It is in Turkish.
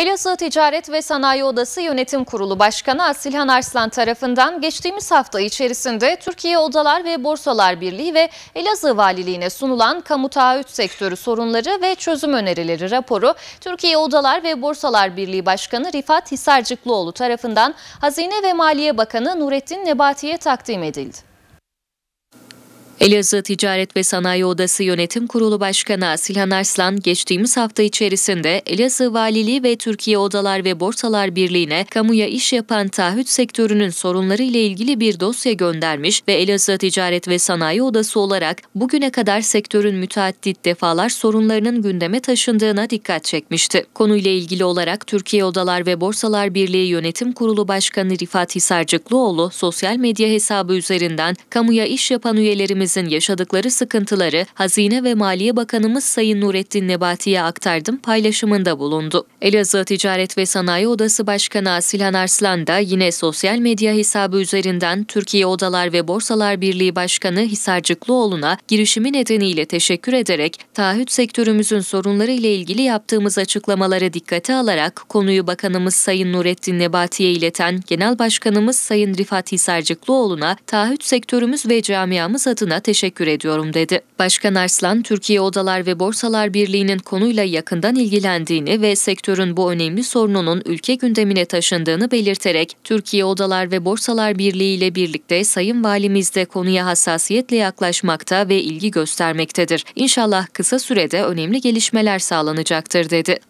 Elazığ Ticaret ve Sanayi Odası Yönetim Kurulu Başkanı Asilhan Arslan tarafından geçtiğimiz hafta içerisinde Türkiye Odalar ve Borsalar Birliği ve Elazığ Valiliğine sunulan kamu taahhüt sektörü sorunları ve çözüm önerileri raporu Türkiye Odalar ve Borsalar Birliği Başkanı Rifat Hisarcıklıoğlu tarafından Hazine ve Maliye Bakanı Nurettin Nebati'ye takdim edildi. Elazığ Ticaret ve Sanayi Odası Yönetim Kurulu Başkanı Asilhan Arslan, geçtiğimiz hafta içerisinde Elazığ Valiliği ve Türkiye Odalar ve Borsalar Birliği'ne kamuya iş yapan taahhüt sektörünün sorunları ile ilgili bir dosya göndermiş ve Elazığ Ticaret ve Sanayi Odası olarak bugüne kadar sektörün müteaddit defalar sorunlarının gündeme taşındığına dikkat çekmişti. Konuyla ilgili olarak Türkiye Odalar ve Borsalar Birliği Yönetim Kurulu Başkanı Rifat Hisarcıklıoğlu sosyal medya hesabı üzerinden kamuya iş yapan üyelerimiz ülkemizin yaşadıkları sıkıntıları Hazine ve Maliye Bakanımız Sayın Nurettin Nebati'ye aktardım paylaşımında bulundu. Elazığ Ticaret ve Sanayi Odası Başkanı Asilan Arslan da yine sosyal medya hesabı üzerinden Türkiye Odalar ve Borsalar Birliği Başkanı Hisarcıklıoğlu'na girişimi nedeniyle teşekkür ederek taahhüt sektörümüzün sorunları ile ilgili yaptığımız açıklamaları dikkate alarak konuyu Bakanımız Sayın Nurettin Nebati'ye ileten Genel Başkanımız Sayın Rifat Hisarcıklıoğlu'na taahhüt sektörümüz ve camiamız adına teşekkür ediyorum dedi. Başkan Arslan, Türkiye Odalar ve Borsalar Birliği'nin konuyla yakından ilgilendiğini ve sektörün bu önemli sorununun ülke gündemine taşındığını belirterek, Türkiye Odalar ve Borsalar Birliği ile birlikte Sayın Valimiz de konuya hassasiyetle yaklaşmakta ve ilgi göstermektedir. İnşallah kısa sürede önemli gelişmeler sağlanacaktır dedi.